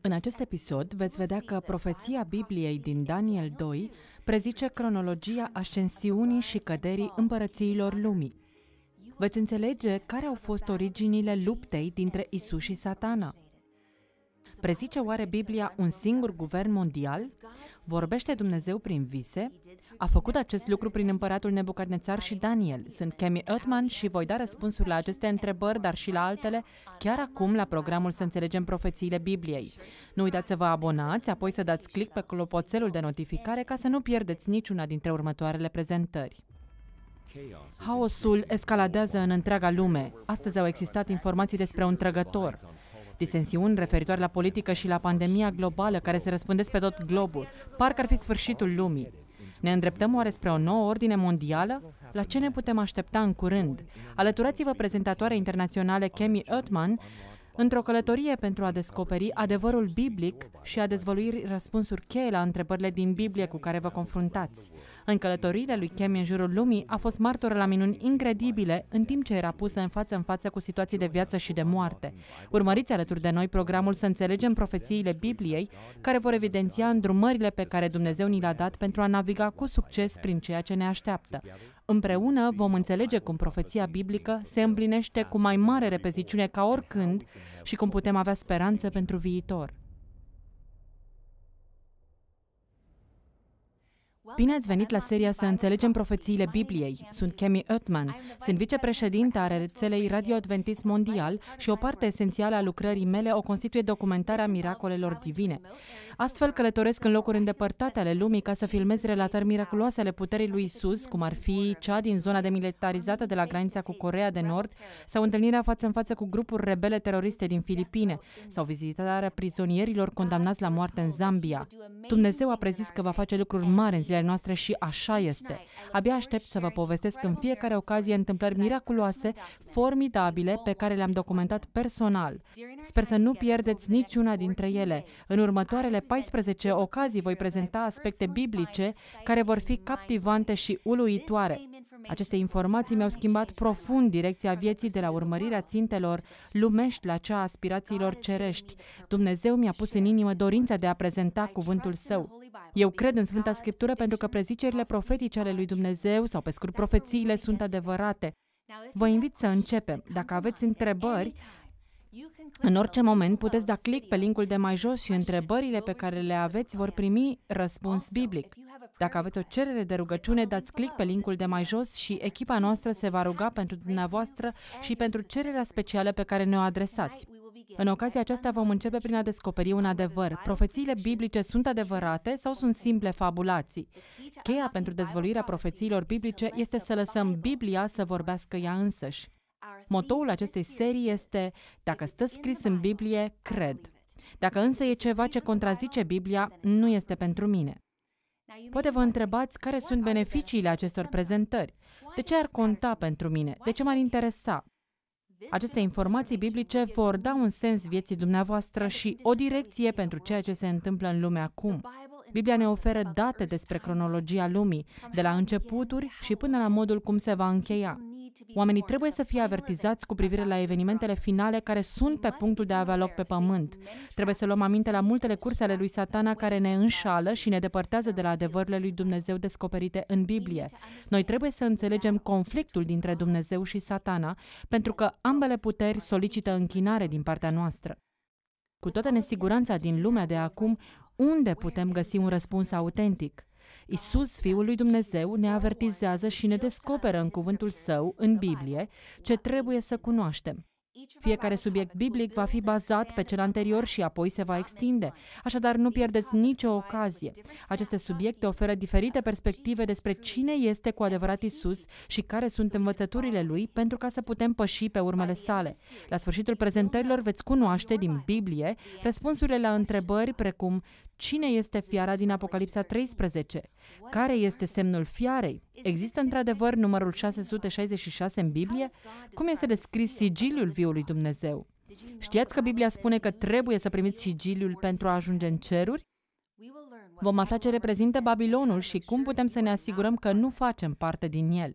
În acest episod veți vedea că profeția Bibliei din Daniel 2 prezice cronologia ascensiunii și căderii împărățiilor lumii. Veți înțelege care au fost originile luptei dintre Isus și Satana Prezice oare Biblia un singur guvern mondial? Vorbește Dumnezeu prin vise? A făcut acest lucru prin împăratul Nebucadnețar și Daniel. Sunt Kemi Oetman și voi da răspunsuri la aceste întrebări, dar și la altele, chiar acum la programul Să înțelegem profețiile Bibliei. Nu uitați să vă abonați, apoi să dați click pe clopoțelul de notificare ca să nu pierdeți niciuna dintre următoarele prezentări. Haosul escaladează în întreaga lume. Astăzi au existat informații despre un trăgător. Disensiuni referitoare la politică și la pandemia globală care se răspândesc pe tot globul. Parcă ar fi sfârșitul lumii. Ne îndreptăm oare spre o nouă ordine mondială? La ce ne putem aștepta în curând? Alăturați-vă prezentatoarea internaționale Kemi Oetman Într-o călătorie pentru a descoperi adevărul biblic și a dezvălui răspunsuri cheie la întrebările din Biblie cu care vă confruntați. În călătorile lui Chemi în jurul lumii a fost martoră la minuni incredibile în timp ce era pusă în față în față cu situații de viață și de moarte. Urmăriți alături de noi programul Să înțelegem profețiile Bibliei, care vor evidenția îndrumările pe care Dumnezeu ni le-a dat pentru a naviga cu succes prin ceea ce ne așteaptă. Împreună vom înțelege cum profeția biblică se împlinește cu mai mare repeziciune ca oricând și cum putem avea speranță pentru viitor. Bine ați venit la seria Să înțelegem profețiile Bibliei. Sunt Kemi Oetman, sunt vicepreședinte a rețelei Radio Adventist Mondial și o parte esențială a lucrării mele o constituie documentarea miracolelor divine. Astfel călătoresc în locuri îndepărtate ale lumii ca să filmez relatări miraculoase ale puterii lui Isus, cum ar fi cea din zona demilitarizată de la granița cu Corea de Nord sau întâlnirea față în față cu grupuri rebele teroriste din Filipine sau vizitarea prizonierilor condamnați la moarte în Zambia. Dumnezeu a prezis că va face lucruri mari în zilele familiile noastre și așa este. Abia aștept să vă povestesc în fiecare ocazie întâmplări miraculoase, formidabile, pe care le-am documentat personal. Sper să nu pierdeți niciuna dintre ele. În următoarele 14 ocazii voi prezenta aspecte biblice care vor fi captivante și uluitoare. Aceste informații mi-au schimbat profund direcția vieții de la urmărirea țintelor lumești la cea a aspirațiilor cerești. Dumnezeu mi-a pus în inimă dorința de a prezenta cuvântul său. Eu cred în Sfânta Scriptură pentru că prezicerile profetice ale lui Dumnezeu, sau pe scurt profețiile, sunt adevărate. Vă invit să începem. Dacă aveți întrebări, în orice moment puteți da click pe linkul de mai jos și întrebările pe care le aveți vor primi răspuns biblic. Dacă aveți o cerere de rugăciune, dați click pe linkul de mai jos și echipa noastră se va ruga pentru dumneavoastră și pentru cererea specială pe care ne-o adresați. În ocazia aceasta vom începe prin a descoperi un adevăr. Profețiile biblice sunt adevărate sau sunt simple fabulații? Cheia pentru dezvăluirea profețiilor biblice este să lăsăm Biblia să vorbească ea însăși. Motoul acestei serii este, dacă stă scris în Biblie, cred. Dacă însă e ceva ce contrazice Biblia, nu este pentru mine. Poate vă întrebați care sunt beneficiile acestor prezentări. De ce ar conta pentru mine? De ce m-ar interesa? Aceste informații biblice vor da un sens vieții dumneavoastră și o direcție pentru ceea ce se întâmplă în lume acum. Biblia ne oferă date despre cronologia lumii, de la începuturi și până la modul cum se va încheia. Oamenii trebuie să fie avertizați cu privire la evenimentele finale care sunt pe punctul de a avea loc pe pământ. Trebuie să luăm aminte la multele curse ale lui satana care ne înșală și ne depărtează de la adevărurile lui Dumnezeu descoperite în Biblie. Noi trebuie să înțelegem conflictul dintre Dumnezeu și satana, pentru că ambele puteri solicită închinare din partea noastră. Cu toată nesiguranța din lumea de acum, unde putem găsi un răspuns autentic? Isus, Fiul lui Dumnezeu, ne avertizează și ne descoperă în cuvântul său, în Biblie, ce trebuie să cunoaștem. Fiecare subiect biblic va fi bazat pe cel anterior și apoi se va extinde. Așadar, nu pierdeți nicio ocazie. Aceste subiecte oferă diferite perspective despre cine este cu adevărat Isus și care sunt învățăturile lui pentru ca să putem păși pe urmele sale. La sfârșitul prezentărilor veți cunoaște din Biblie răspunsurile la întrebări precum Cine este fiara din Apocalipsa 13? Care este semnul fiarei? Există într-adevăr numărul 666 în Biblie? Cum este descris sigiliul viului Dumnezeu? Știați că Biblia spune că trebuie să primiți sigiliul pentru a ajunge în ceruri? Vom afla ce reprezintă Babilonul și cum putem să ne asigurăm că nu facem parte din el.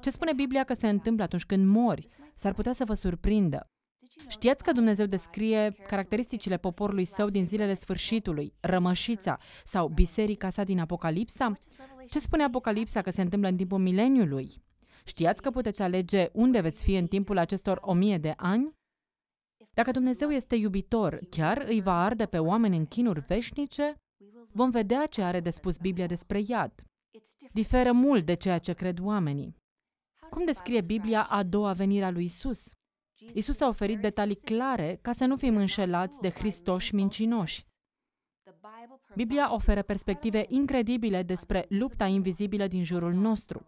Ce spune Biblia că se întâmplă atunci când mori? S-ar putea să vă surprindă. Știați că Dumnezeu descrie caracteristicile poporului său din zilele sfârșitului, rămășița sau biserica sa din Apocalipsa? Ce spune Apocalipsa că se întâmplă în timpul mileniului? Știați că puteți alege unde veți fi în timpul acestor o mie de ani? Dacă Dumnezeu este iubitor, chiar îi va arde pe oameni în chinuri veșnice? Vom vedea ce are de spus Biblia despre iad. Diferă mult de ceea ce cred oamenii. Cum descrie Biblia a doua venire a lui Isus? Isus a oferit detalii clare ca să nu fim înșelați de Hristoși mincinoși. Biblia oferă perspective incredibile despre lupta invizibilă din jurul nostru.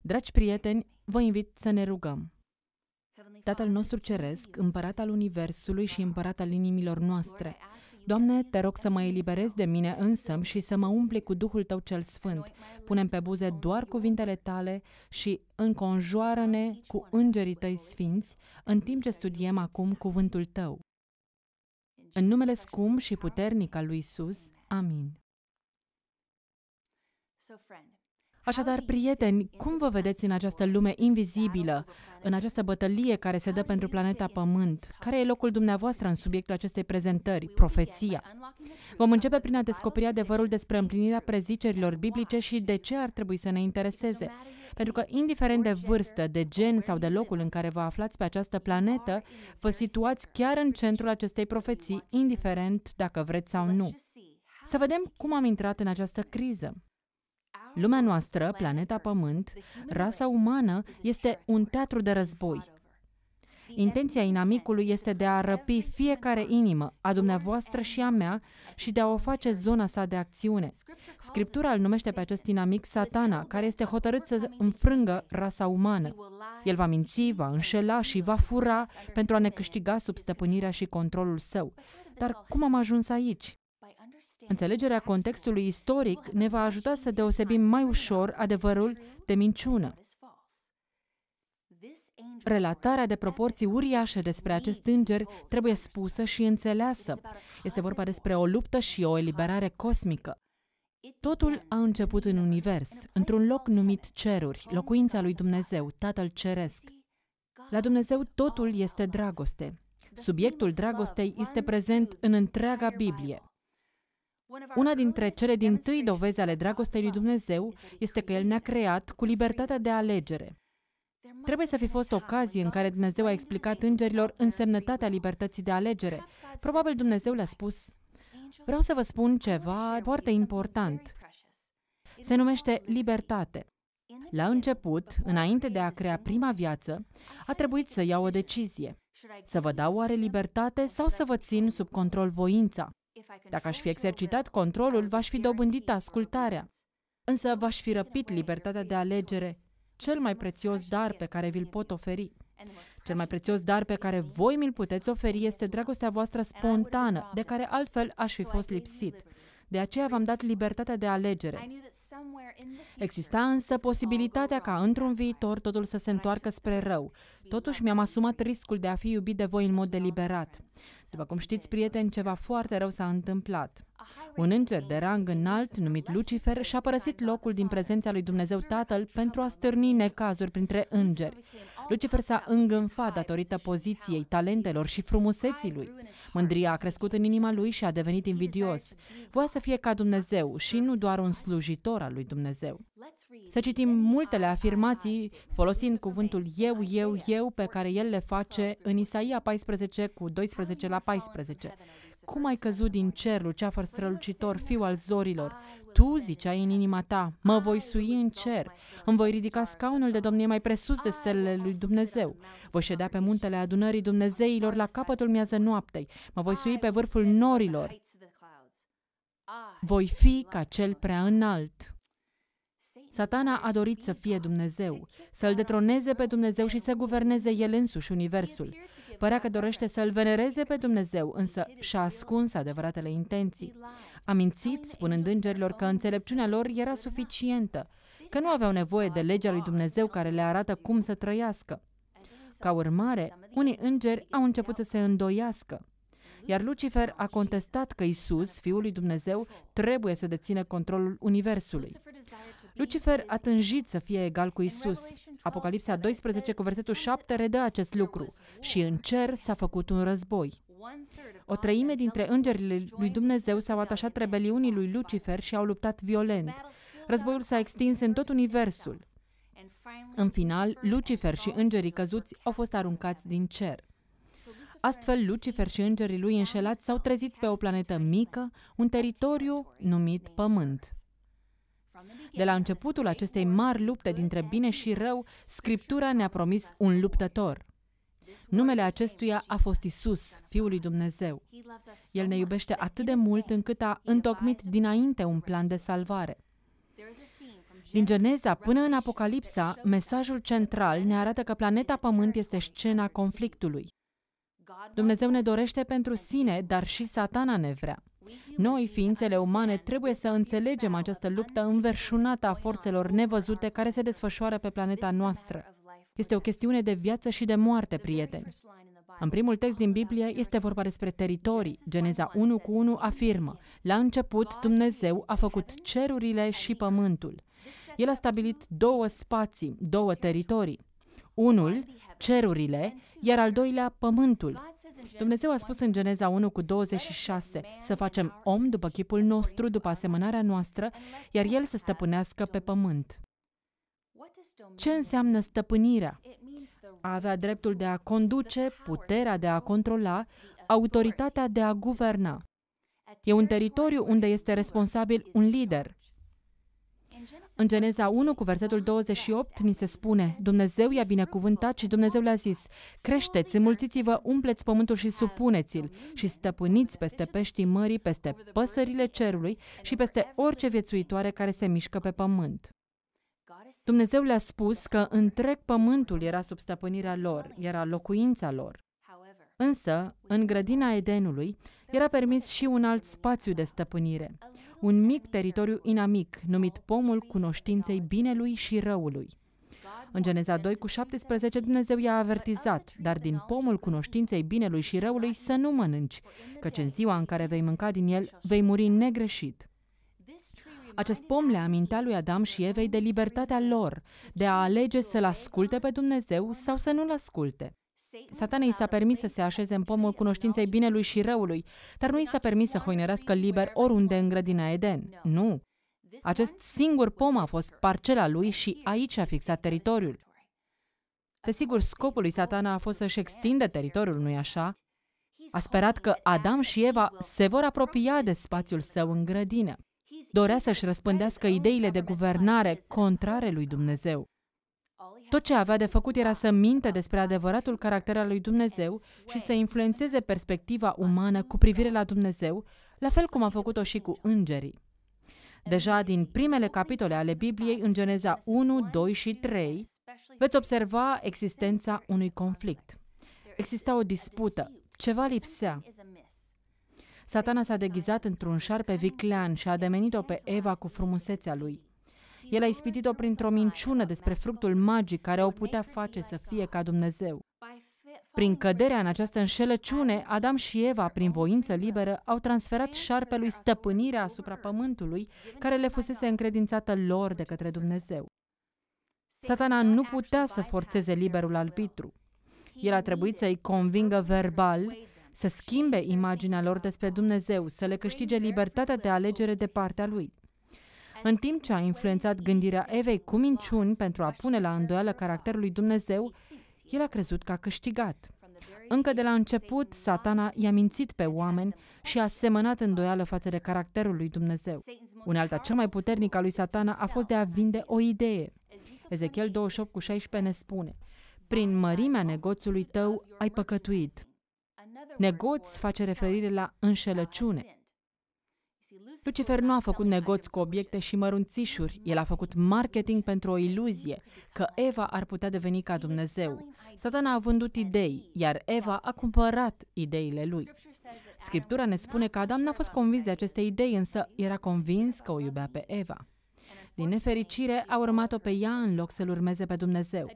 Dragi prieteni, vă invit să ne rugăm. Tatăl nostru Ceresc, împărat al Universului și împărat al inimilor noastre, Doamne, te rog să mă eliberezi de mine însă și să mă umpli cu Duhul Tău cel Sfânt. Punem pe buze doar cuvintele Tale și înconjoară-ne cu îngerii Tăi sfinți în timp ce studiem acum cuvântul Tău. În numele scump și puternic al lui Isus. Amin. So friend, Așadar, prieteni, cum vă vedeți în această lume invizibilă, în această bătălie care se dă pentru planeta Pământ? Care e locul dumneavoastră în subiectul acestei prezentări, profeția? Vom începe prin a descoperi adevărul despre împlinirea prezicerilor biblice și de ce ar trebui să ne intereseze. Pentru că, indiferent de vârstă, de gen sau de locul în care vă aflați pe această planetă, vă situați chiar în centrul acestei profeții, indiferent dacă vreți sau nu. Să vedem cum am intrat în această criză. Lumea noastră, planeta Pământ, rasa umană, este un teatru de război. Intenția inamicului este de a răpi fiecare inimă, a dumneavoastră și a mea, și de a o face zona sa de acțiune. Scriptura îl numește pe acest inamic satana, care este hotărât să înfrângă rasa umană. El va minți, va înșela și va fura pentru a ne câștiga sub stăpânirea și controlul său. Dar cum am ajuns aici? Înțelegerea contextului istoric ne va ajuta să deosebim mai ușor adevărul de minciună. Relatarea de proporții uriașe despre acest înger trebuie spusă și înțeleasă. Este vorba despre o luptă și o eliberare cosmică. Totul a început în univers, într-un loc numit ceruri, locuința lui Dumnezeu, Tatăl Ceresc. La Dumnezeu totul este dragoste. Subiectul dragostei este prezent în întreaga Biblie. Una dintre cele din tâi doveze ale dragostei lui Dumnezeu este că El ne-a creat cu libertatea de alegere. Trebuie să fi fost ocazie în care Dumnezeu a explicat îngerilor însemnătatea libertății de alegere. Probabil Dumnezeu le-a spus, vreau să vă spun ceva foarte important. Se numește libertate. La început, înainte de a crea prima viață, a trebuit să iau o decizie. Să vă dau oare libertate sau să vă țin sub control voința? Dacă aș fi exercitat controlul, v-aș fi dobândit ascultarea, însă v-aș fi răpit libertatea de alegere, cel mai prețios dar pe care vi-l pot oferi. Cel mai prețios dar pe care voi mi-l puteți oferi este dragostea voastră spontană, de care altfel aș fi fost lipsit. De aceea v-am dat libertatea de alegere. Exista însă posibilitatea ca într-un viitor totul să se întoarcă spre rău. Totuși mi-am asumat riscul de a fi iubit de voi în mod deliberat. După cum știți, prieteni, ceva foarte rău s-a întâmplat. Un înger de rang înalt, numit Lucifer, și-a părăsit locul din prezența lui Dumnezeu Tatăl pentru a stârni necazuri printre îngeri. Lucifer s-a îngânfat datorită poziției, talentelor și frumuseții lui. Mândria a crescut în inima lui și a devenit invidios. Voia să fie ca Dumnezeu și nu doar un slujitor al lui Dumnezeu. Să citim multele afirmații folosind cuvântul eu, eu, eu pe care el le face în Isaia 14 cu 12 la 14. Cum ai căzut din cer, luceafăr strălucitor, fiu al zorilor? Tu ziceai în inima ta, mă voi sui în cer, îmi voi ridica scaunul de domnie mai presus de stelele lui Dumnezeu. Voi ședea pe muntele adunării Dumnezeilor la capătul miază noaptei, mă voi sui pe vârful norilor. Voi fi ca cel prea înalt. Satana a dorit să fie Dumnezeu, să-l detroneze pe Dumnezeu și să guverneze el însuși universul. Părea că dorește să-l venereze pe Dumnezeu, însă și-a ascuns adevăratele intenții. A mințit, spunând îngerilor că înțelepciunea lor era suficientă, că nu aveau nevoie de legea lui Dumnezeu care le arată cum să trăiască. Ca urmare, unii îngeri au început să se îndoiască iar Lucifer a contestat că Isus, Fiul lui Dumnezeu, trebuie să dețină controlul Universului. Lucifer a tânjit să fie egal cu Isus. Apocalipsa 12 cu versetul 7 redă acest lucru și în cer s-a făcut un război. O treime dintre îngerile lui Dumnezeu s-au atașat rebeliunii lui Lucifer și au luptat violent. Războiul s-a extins în tot universul. În final, Lucifer și îngerii căzuți au fost aruncați din cer. Astfel, Lucifer și îngerii lui înșelați s-au trezit pe o planetă mică, un teritoriu numit Pământ. De la începutul acestei mari lupte dintre bine și rău, Scriptura ne-a promis un luptător. Numele acestuia a fost Isus, Fiul lui Dumnezeu. El ne iubește atât de mult încât a întocmit dinainte un plan de salvare. Din Geneza până în Apocalipsa, mesajul central ne arată că planeta Pământ este scena conflictului. Dumnezeu ne dorește pentru sine, dar și satana ne vrea. Noi, ființele umane, trebuie să înțelegem această luptă înverșunată a forțelor nevăzute care se desfășoară pe planeta noastră. Este o chestiune de viață și de moarte, prieteni. În primul text din Biblie este vorba despre teritorii. Geneza 1 cu 1 afirmă, la început Dumnezeu a făcut cerurile și pământul. El a stabilit două spații, două teritorii. Unul, cerurile, iar al doilea, pământul. Dumnezeu a spus în Geneza 1 cu 26 să facem om după chipul nostru, după asemănarea noastră, iar el să stăpânească pe pământ. Ce înseamnă stăpânirea? A avea dreptul de a conduce, puterea de a controla, autoritatea de a guverna. E un teritoriu unde este responsabil un lider, în Geneza 1 cu versetul 28 ni se spune, Dumnezeu i-a binecuvântat și Dumnezeu le-a zis, creșteți, înmulțiți-vă, umpleți pământul și supuneți-l și stăpâniți peste peștii mării, peste păsările cerului și peste orice viețuitoare care se mișcă pe pământ. Dumnezeu le-a spus că întreg pământul era sub stăpânirea lor, era locuința lor. Însă, în grădina Edenului, era permis și un alt spațiu de stăpânire, un mic teritoriu inamic, numit pomul cunoștinței binelui și răului. În Geneza 2 cu 17 Dumnezeu i-a avertizat, dar din pomul cunoștinței binelui și răului să nu mănânci, căci în ziua în care vei mânca din el, vei muri negreșit. Acest pom le amintea lui Adam și Evei de libertatea lor, de a alege să-L asculte pe Dumnezeu sau să nu-L asculte. Satana i s-a permis să se așeze în pomul cunoștinței binelui și răului, dar nu i s-a permis să hoinărească liber oriunde în grădina Eden. Nu! Acest singur pom a fost parcela lui și aici a fixat teritoriul. Desigur, scopul lui satana a fost să-și extinde teritoriul, nu-i așa? A sperat că Adam și Eva se vor apropia de spațiul său în grădină. Dorea să-și răspândească ideile de guvernare contrare lui Dumnezeu. Tot ce avea de făcut era să mintă despre adevăratul caracter al lui Dumnezeu și să influențeze perspectiva umană cu privire la Dumnezeu, la fel cum a făcut-o și cu îngerii. Deja din primele capitole ale Bibliei, în Geneza 1, 2 și 3, veți observa existența unui conflict. Exista o dispută, ceva lipsea. Satana s-a deghizat într-un șarpe viclean și a demenit-o pe Eva cu frumusețea lui. El a ispitit-o printr-o minciună despre fructul magic care o putea face să fie ca Dumnezeu. Prin căderea în această înșelăciune, Adam și Eva, prin voință liberă, au transferat șarpelui stăpânirea asupra pământului, care le fusese încredințată lor de către Dumnezeu. Satana nu putea să forțeze liberul arbitru. El a trebuit să-i convingă verbal să schimbe imaginea lor despre Dumnezeu, să le câștige libertatea de alegere de partea lui. În timp ce a influențat gândirea Evei cu minciuni pentru a pune la îndoială caracterul lui Dumnezeu, el a crezut că a câștigat. Încă de la început, satana i-a mințit pe oameni și a semănat îndoială față de caracterul lui Dumnezeu. Unealta cea mai puternică a lui satana a fost de a vinde o idee. Ezechiel 28 cu 16 ne spune, Prin mărimea negoțului tău ai păcătuit. Negoț face referire la înșelăciune. Lucifer nu a făcut negoți cu obiecte și mărunțișuri. El a făcut marketing pentru o iluzie, că Eva ar putea deveni ca Dumnezeu. Satana a vândut idei, iar Eva a cumpărat ideile lui. Scriptura ne spune că Adam n-a fost convins de aceste idei, însă era convins că o iubea pe Eva. Din nefericire, a urmat-o pe ea în loc să-L urmeze pe Dumnezeu.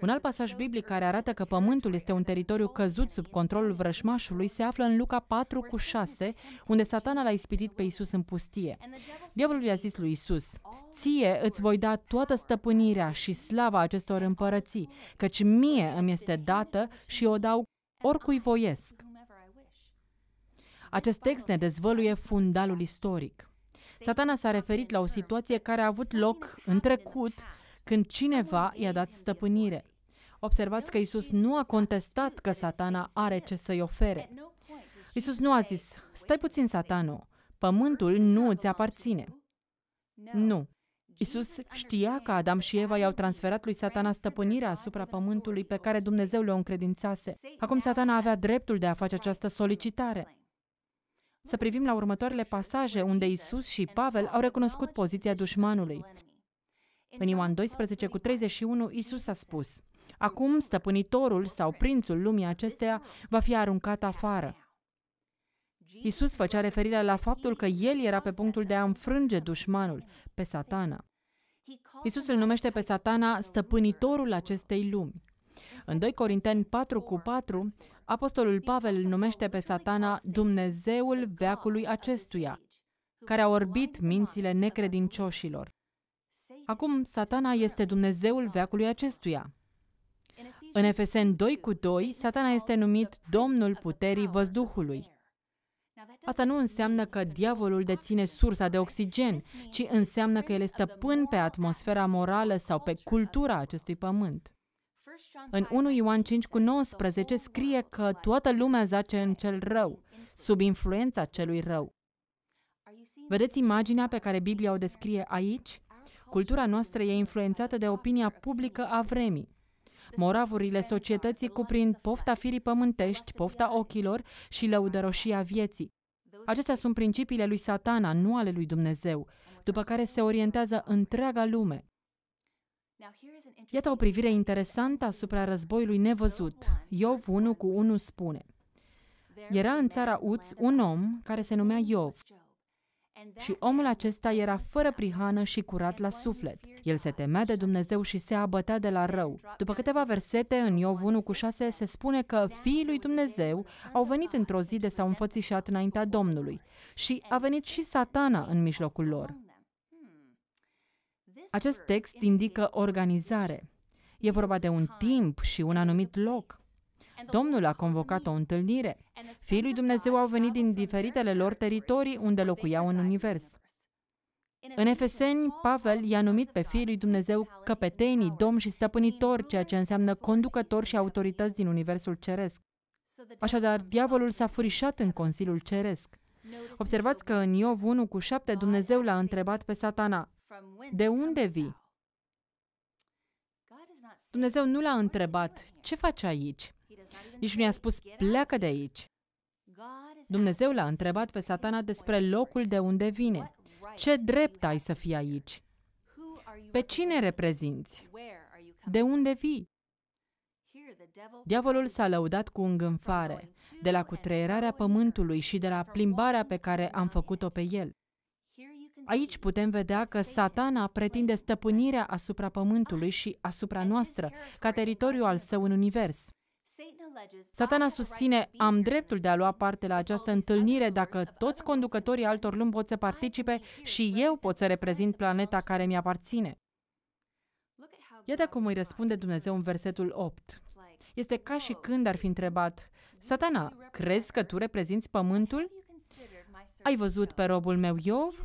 Un alt pasaj biblic care arată că pământul este un teritoriu căzut sub controlul vrășmașului se află în Luca 4 cu 6, unde satana l-a ispitit pe Isus în pustie. Diavolul i-a zis lui Isus, Ție îți voi da toată stăpânirea și slava acestor împărății, căci mie îmi este dată și o dau oricui voiesc. Acest text ne dezvăluie fundalul istoric. Satana s-a referit la o situație care a avut loc în trecut, când cineva i-a dat stăpânire. Observați că Isus nu a contestat că satana are ce să-i ofere. Isus nu a zis, stai puțin, satano, pământul nu îți aparține. Nu. Isus știa că Adam și Eva i-au transferat lui satana stăpânirea asupra pământului pe care Dumnezeu le-o încredințase. Acum satana avea dreptul de a face această solicitare. Să privim la următoarele pasaje unde Isus și Pavel au recunoscut poziția dușmanului. În Ioan 12 cu 31, Isus a spus, Acum stăpânitorul sau prințul lumii acesteia va fi aruncat afară. Isus făcea referire la faptul că el era pe punctul de a înfrânge dușmanul, pe satana. Isus îl numește pe satana stăpânitorul acestei lumi. În 2 Corinteni 4 cu 4, Apostolul Pavel îl numește pe satana Dumnezeul veacului acestuia, care a orbit mințile necredincioșilor. Acum, satana este Dumnezeul veacului acestuia. În Efesen 2 cu 2, satana este numit Domnul Puterii Văzduhului. Asta nu înseamnă că diavolul deține sursa de oxigen, ci înseamnă că el este stăpân pe atmosfera morală sau pe cultura acestui pământ. În 1 Ioan 5 cu 19 scrie că toată lumea zace în cel rău, sub influența celui rău. Vedeți imaginea pe care Biblia o descrie aici? Cultura noastră e influențată de opinia publică a vremii. Moravurile societății cuprind pofta firii pământești, pofta ochilor și lăudăroșia vieții. Acestea sunt principiile lui satana, nu ale lui Dumnezeu, după care se orientează întreaga lume. Iată o privire interesantă asupra războiului nevăzut. Iov 1 cu 1 spune, Era în țara Uț un om care se numea Iov și omul acesta era fără prihană și curat la suflet. El se temea de Dumnezeu și se abătea de la rău. După câteva versete, în Iov 1 cu 6, se spune că fiii lui Dumnezeu au venit într-o zi de s-au înfățișat înaintea Domnului și a venit și satana în mijlocul lor. Acest text indică organizare. E vorba de un timp și un anumit loc. Domnul a convocat o întâlnire. Fiii lui Dumnezeu au venit din diferitele lor teritorii unde locuiau în univers. În Efeseni, Pavel i-a numit pe fiii lui Dumnezeu căpetenii, domn și stăpânitor ceea ce înseamnă conducător și autorități din universul ceresc. Așadar, diavolul s-a furișat în Consiliul Ceresc. Observați că în Iov 1 cu 7 Dumnezeu l-a întrebat pe satana, de unde vii? Dumnezeu nu l-a întrebat, ce faci aici? Nici nu i-a spus, pleacă de aici. Dumnezeu l-a întrebat pe satana despre locul de unde vine. Ce drept ai să fii aici? Pe cine reprezinți? De unde vii? Diavolul s-a lăudat cu îngânfare, de la cutreierarea pământului și de la plimbarea pe care am făcut-o pe el. Aici putem vedea că satana pretinde stăpânirea asupra pământului și asupra noastră, ca teritoriu al său în univers. Satana susține, am dreptul de a lua parte la această întâlnire dacă toți conducătorii altor lumi pot să participe și eu pot să reprezint planeta care mi aparține. Iată cum îi răspunde Dumnezeu în versetul 8. Este ca și când ar fi întrebat, Satana, crezi că tu reprezinți pământul? Ai văzut pe robul meu Iov?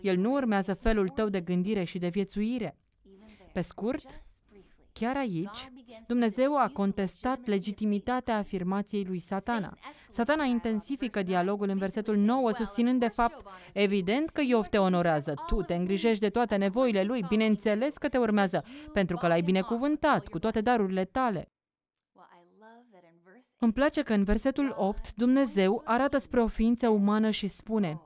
El nu urmează felul tău de gândire și de viețuire. Pe scurt, Chiar aici, Dumnezeu a contestat legitimitatea afirmației lui Satana. Satana intensifică dialogul în versetul 9, susținând de fapt, evident că Iov te onorează, tu te îngrijești de toate nevoile lui, bineînțeles că te urmează, pentru că l-ai binecuvântat cu toate darurile tale. Îmi place că în versetul 8 Dumnezeu arată spre o ființă umană și spune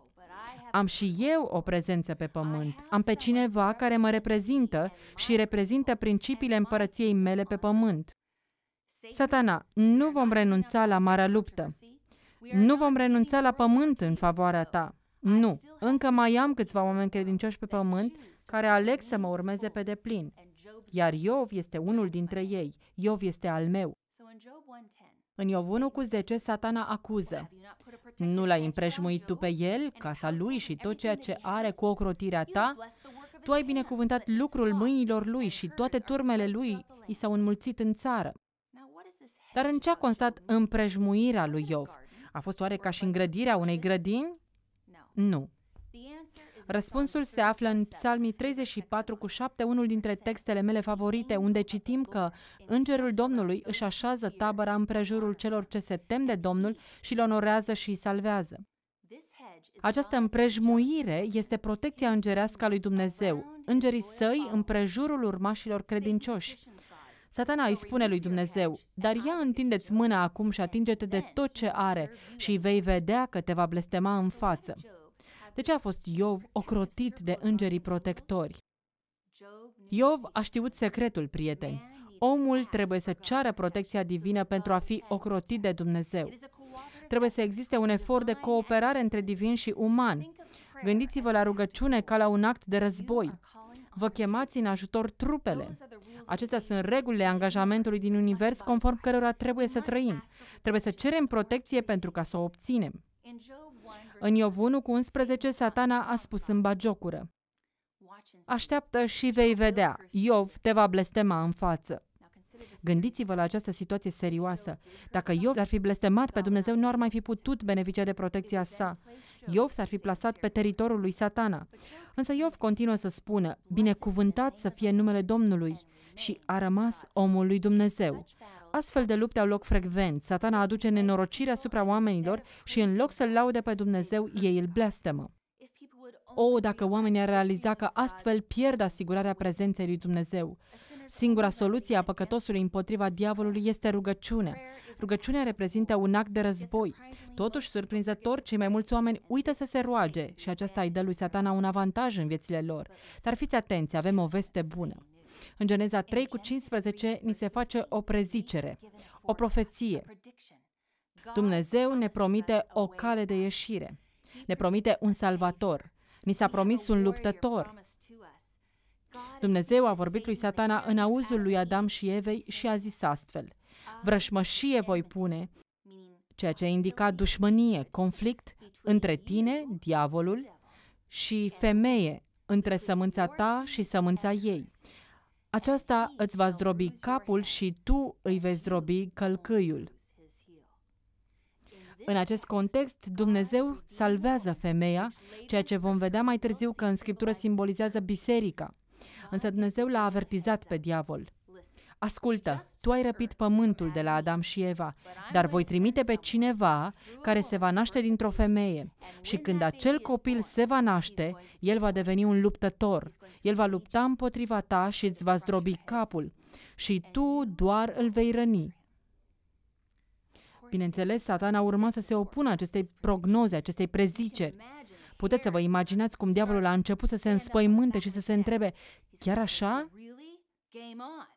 am și eu o prezență pe pământ. Am pe cineva care mă reprezintă și reprezintă principiile împărăției mele pe pământ. Satana, nu vom renunța la marea luptă. Nu vom renunța la pământ în favoarea ta. Nu, încă mai am câțiva oameni credincioși pe pământ care aleg să mă urmeze pe deplin. Iar Iov este unul dintre ei. Iov este al meu. În Iov 1 cu 10, satana acuză. Nu l-ai împrejmuit tu pe el, casa lui și tot ceea ce are cu ocrotirea ta? Tu ai binecuvântat lucrul mâinilor lui și toate turmele lui i s-au înmulțit în țară. Dar în ce a constat împrejmuirea lui Iov? A fost oare ca și îngrădirea unei grădini? Nu. Răspunsul se află în Psalmii 34 cu 7, unul dintre textele mele favorite, unde citim că Îngerul Domnului își așează tabăra împrejurul celor ce se tem de Domnul și îl onorează și îi salvează. Această împrejmuire este protecția îngerească a lui Dumnezeu, îngerii săi împrejurul urmașilor credincioși. Satana îi spune lui Dumnezeu, dar ia întindeți mâna acum și atinge-te de tot ce are și vei vedea că te va blestema în față. De ce a fost Iov ocrotit de îngerii protectori? Iov a știut secretul, prieteni. Omul trebuie să ceară protecția divină pentru a fi ocrotit de Dumnezeu. Trebuie să existe un efort de cooperare între divin și uman. Gândiți-vă la rugăciune ca la un act de război. Vă chemați în ajutor trupele. Acestea sunt regulile angajamentului din univers conform cărora trebuie să trăim. Trebuie să cerem protecție pentru ca să o obținem. În Iov 1 cu 11, satana a spus în bagiocură, Așteaptă și vei vedea, Iov te va blestema în față. Gândiți-vă la această situație serioasă. Dacă Iov ar fi blestemat pe Dumnezeu, nu ar mai fi putut beneficia de protecția sa. Exact. Iov s-ar fi plasat pe teritoriul lui satana. Însă Iov continuă să spună, binecuvântat să fie numele Domnului și a rămas omul lui Dumnezeu. Astfel de lupte au loc frecvent. Satana aduce nenorocire asupra oamenilor și în loc să-L laude pe Dumnezeu, ei îl blestemă. O, oh, dacă oamenii ar realiza că astfel pierd asigurarea prezenței lui Dumnezeu. Singura soluție a păcătosului împotriva diavolului este rugăciunea. Rugăciunea reprezintă un act de război. Totuși, surprinzător, cei mai mulți oameni uită să se roage și aceasta îi dă lui satana un avantaj în viețile lor. Dar fiți atenți, avem o veste bună. În Geneza 3 cu 15 ni se face o prezicere, o profeție. Dumnezeu ne promite o cale de ieșire. Ne promite un salvator. Ni s-a promis un luptător. Dumnezeu a vorbit lui satana în auzul lui Adam și Evei și a zis astfel, Vrășmășie voi pune, ceea ce indica dușmănie, conflict între tine, diavolul, și femeie, între sămânța ta și sămânța ei aceasta îți va zdrobi capul și tu îi vei zdrobi călcâiul. În acest context, Dumnezeu salvează femeia, ceea ce vom vedea mai târziu că în Scriptură simbolizează biserica. Însă Dumnezeu l-a avertizat pe diavol. Ascultă, tu ai răpit pământul de la Adam și Eva, dar voi trimite pe cineva care se va naște dintr-o femeie. Și când acel copil se va naște, el va deveni un luptător. El va lupta împotriva ta și îți va zdrobi capul. Și tu doar îl vei răni. Bineînțeles, satana urma să se opună acestei prognoze, acestei preziceri. Puteți să vă imaginați cum diavolul a început să se înspăimânte și să se întrebe, chiar așa? Game on.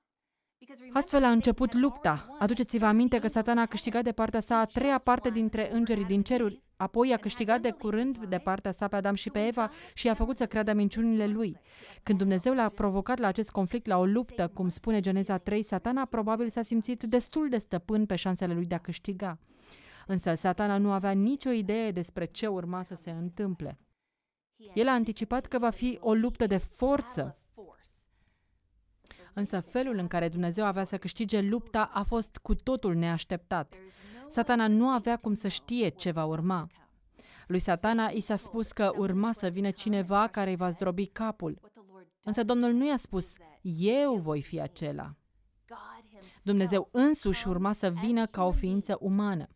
Astfel a început lupta. Aduceți-vă aminte că satana a câștigat de partea sa a treia parte dintre îngerii din ceruri, apoi a câștigat de curând de partea sa pe Adam și pe Eva și i-a făcut să creadă minciunile lui. Când Dumnezeu l-a provocat la acest conflict, la o luptă, cum spune Geneza 3, satana probabil s-a simțit destul de stăpân pe șansele lui de a câștiga. Însă satana nu avea nicio idee despre ce urma să se întâmple. El a anticipat că va fi o luptă de forță însă felul în care Dumnezeu avea să câștige lupta a fost cu totul neașteptat. Satana nu avea cum să știe ce va urma. Lui Satana i s-a spus că urma să vină cineva care îi va zdrobi capul. Însă Domnul nu i-a spus, eu voi fi acela. Dumnezeu însuși urma să vină ca o ființă umană.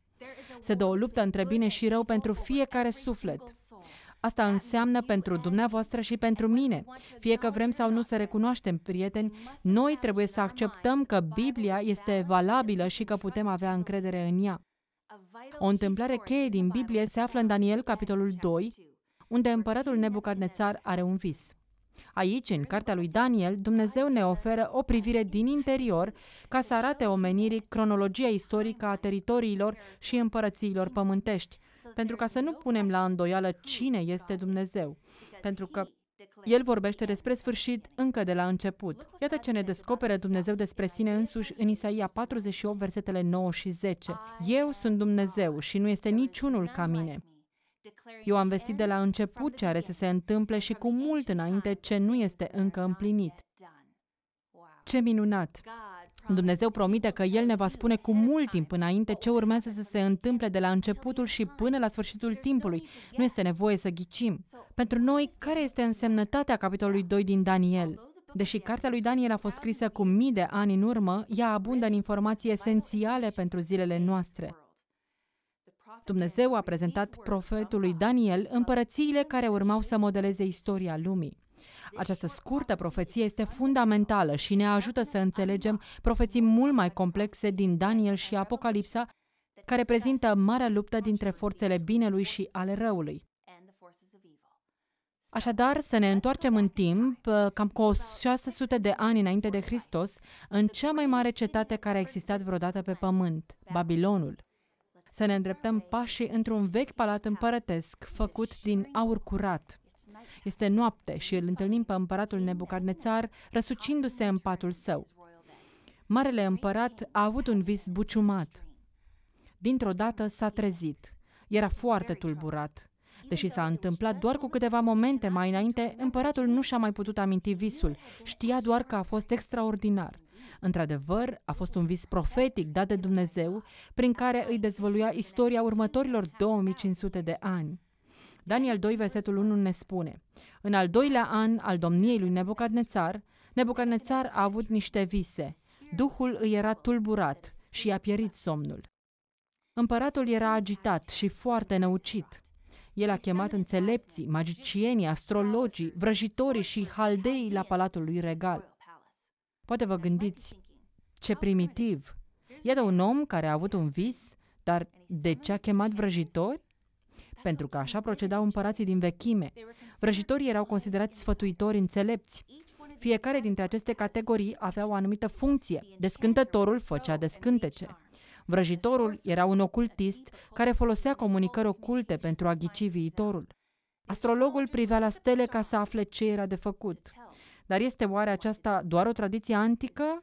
Se dă o luptă între bine și rău pentru fiecare suflet. Asta înseamnă pentru dumneavoastră și pentru mine. Fie că vrem sau nu să recunoaștem, prieteni, noi trebuie să acceptăm că Biblia este valabilă și că putem avea încredere în ea. O întâmplare cheie din Biblie se află în Daniel, capitolul 2, unde împăratul Nebucadnețar are un vis. Aici, în cartea lui Daniel, Dumnezeu ne oferă o privire din interior ca să arate omenirii cronologia istorică a teritoriilor și împărățiilor pământești, pentru ca să nu punem la îndoială cine este Dumnezeu, pentru că el vorbește despre sfârșit încă de la început. Iată ce ne descoperă Dumnezeu despre sine însuși în Isaia 48, versetele 9 și 10. Eu sunt Dumnezeu și nu este niciunul ca mine. Eu am vestit de la început ce are să se întâmple și cu mult înainte ce nu este încă împlinit. Ce minunat! Dumnezeu promite că El ne va spune cu mult timp înainte ce urmează să se întâmple de la începutul și până la sfârșitul timpului. Nu este nevoie să ghicim. Pentru noi, care este însemnătatea capitolului 2 din Daniel? Deși cartea lui Daniel a fost scrisă cu mii de ani în urmă, ea abundă în informații esențiale pentru zilele noastre. Dumnezeu a prezentat profetului Daniel împărățiile care urmau să modeleze istoria lumii. Această scurtă profeție este fundamentală și ne ajută să înțelegem profeții mult mai complexe din Daniel și Apocalipsa, care prezintă marea luptă dintre forțele binelui și ale răului. Așadar, să ne întoarcem în timp, cam cu 600 de ani înainte de Hristos, în cea mai mare cetate care a existat vreodată pe pământ, Babilonul. Să ne îndreptăm pașii într-un vechi palat împărătesc, făcut din aur curat. Este noapte și îl întâlnim pe împăratul Nebucarnețar răsucindu-se în patul său. Marele împărat a avut un vis buciumat. Dintr-o dată s-a trezit. Era foarte tulburat. Deși s-a întâmplat doar cu câteva momente mai înainte, împăratul nu și-a mai putut aminti visul. Știa doar că a fost extraordinar. Într-adevăr, a fost un vis profetic dat de Dumnezeu, prin care îi dezvăluia istoria următorilor 2500 de ani. Daniel 2, versetul 1 ne spune, În al doilea an al domniei lui Nebucadnețar, Nebucadnețar a avut niște vise. Duhul îi era tulburat și i-a pierit somnul. Împăratul era agitat și foarte năucit. El a chemat înțelepții, magicienii, astrologii, vrăjitorii și haldeii la palatul lui regal. Poate vă gândiți, ce primitiv! Iată un om care a avut un vis, dar de ce a chemat vrăjitori? pentru că așa procedau împărații din vechime. Vrăjitorii erau considerați sfătuitori înțelepți. Fiecare dintre aceste categorii avea o anumită funcție. Descântătorul făcea descântece. Vrăjitorul era un ocultist care folosea comunicări oculte pentru a ghici viitorul. Astrologul privea la stele ca să afle ce era de făcut. Dar este oare aceasta doar o tradiție antică?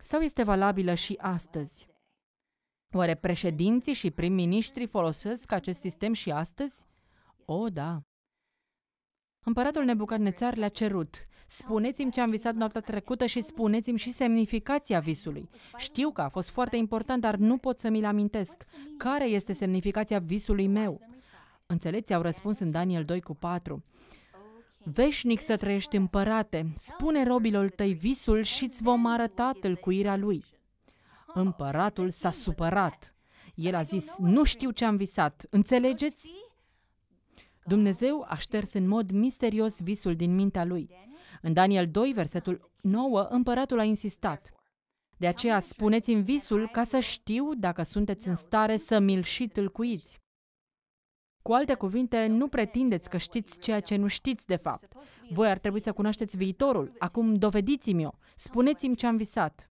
Sau este valabilă și astăzi? Oare președinții și prim-ministrii folosesc acest sistem și astăzi? O, da. Împăratul Nebucadnețar le-a cerut, spuneți-mi ce am visat noaptea trecută și spuneți-mi și semnificația visului. Știu că a fost foarte important, dar nu pot să mi-l amintesc. Care este semnificația visului meu? Înțelepții au răspuns în Daniel 2 cu 4. Veșnic să trăiești împărate, spune robilor tăi visul și îți vom arăta tâlcuirea lui. Împăratul s-a supărat. El a zis, nu știu ce am visat, înțelegeți? Dumnezeu a șters în mod misterios visul din mintea lui. În Daniel 2, versetul 9, împăratul a insistat. De aceea spuneți în visul ca să știu dacă sunteți în stare să mi-l și tâlcuiți. Cu alte cuvinte, nu pretindeți că știți ceea ce nu știți de fapt. Voi ar trebui să cunoașteți viitorul. Acum dovediți-mi-o. Spuneți-mi ce am visat.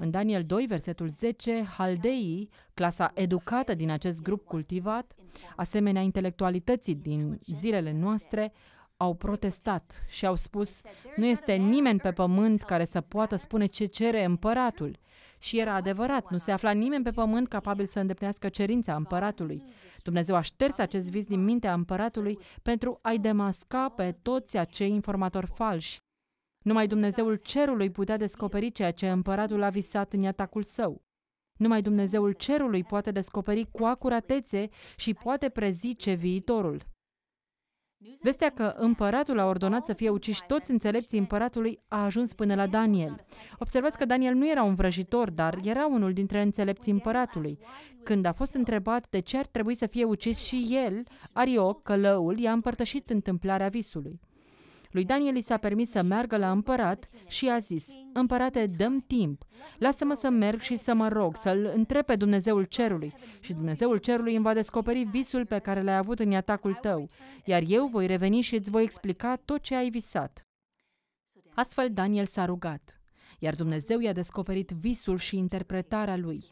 În Daniel 2, versetul 10, haldeii, clasa educată din acest grup cultivat, asemenea intelectualității din zilele noastre, au protestat și au spus, nu este nimeni pe pământ care să poată spune ce cere împăratul. Și era adevărat, nu se afla nimeni pe pământ capabil să îndeplinească cerința împăratului. Dumnezeu a șters acest vis din mintea împăratului pentru a-i demasca pe toți acei informatori falși numai Dumnezeul cerului putea descoperi ceea ce împăratul a visat în atacul său. Numai Dumnezeul cerului poate descoperi cu acuratețe și poate prezice viitorul. Vestea că împăratul a ordonat să fie uciși toți înțelepții împăratului a ajuns până la Daniel. Observați că Daniel nu era un vrăjitor, dar era unul dintre înțelepții împăratului. Când a fost întrebat de ce ar trebui să fie ucis și el, Arioc, călăul, i-a împărtășit întâmplarea visului. Lui Daniel i s-a permis să meargă la împărat și a zis, Împărate, dăm timp, lasă-mă să merg și să mă rog, să-l întreb pe Dumnezeul cerului și Dumnezeul cerului îmi va descoperi visul pe care l-ai avut în atacul tău, iar eu voi reveni și îți voi explica tot ce ai visat. Astfel Daniel s-a rugat, iar Dumnezeu i-a descoperit visul și interpretarea lui.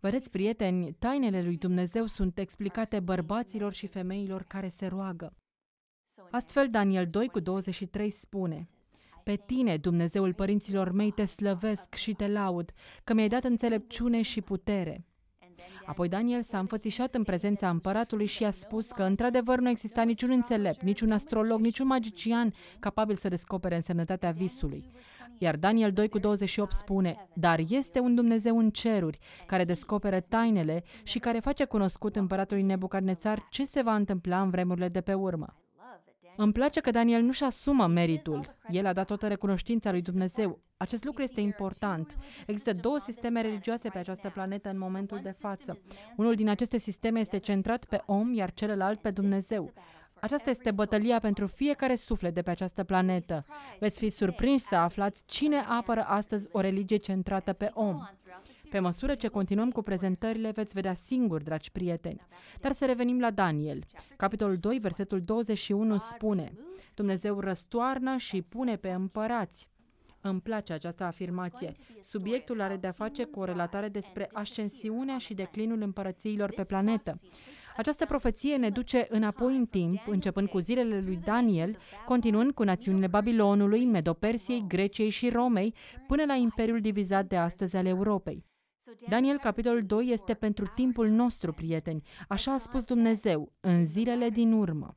Vedeți, prieteni, tainele lui Dumnezeu sunt explicate bărbaților și femeilor care se roagă. Astfel, Daniel 2 cu 23 spune, pe tine, Dumnezeul părinților mei, te slăvesc și te laud, că mi-ai dat înțelepciune și putere. Apoi Daniel s-a înfățișat în prezența împăratului și a spus că într-adevăr nu exista niciun înțelept, niciun astrolog, niciun magician capabil să descopere însemnătatea visului. Iar Daniel 2 cu 28 spune, dar este un Dumnezeu în ceruri care descoperă tainele și care face cunoscut împăratului Nebucadnețar ce se va întâmpla în vremurile de pe urmă. Îmi place că Daniel nu-și asumă meritul. El a dat toată recunoștința lui Dumnezeu. Acest lucru este important. Există două sisteme religioase pe această planetă în momentul de față. Unul din aceste sisteme este centrat pe om, iar celălalt pe Dumnezeu. Aceasta este bătălia pentru fiecare suflet de pe această planetă. Veți fi surprinși să aflați cine apără astăzi o religie centrată pe om. Pe măsură ce continuăm cu prezentările, veți vedea singuri, dragi prieteni. Dar să revenim la Daniel. Capitolul 2, versetul 21 spune Dumnezeu răstoarnă și pune pe împărați. Îmi place această afirmație. Subiectul are de-a face cu o relatare despre ascensiunea și declinul împărățiilor pe planetă. Această profeție ne duce înapoi în timp, începând cu zilele lui Daniel, continuând cu națiunile Babilonului, Medopersiei, Greciei și Romei, până la imperiul divizat de astăzi al Europei. Daniel, capitolul 2, este pentru timpul nostru, prieteni. Așa a spus Dumnezeu, în zilele din urmă.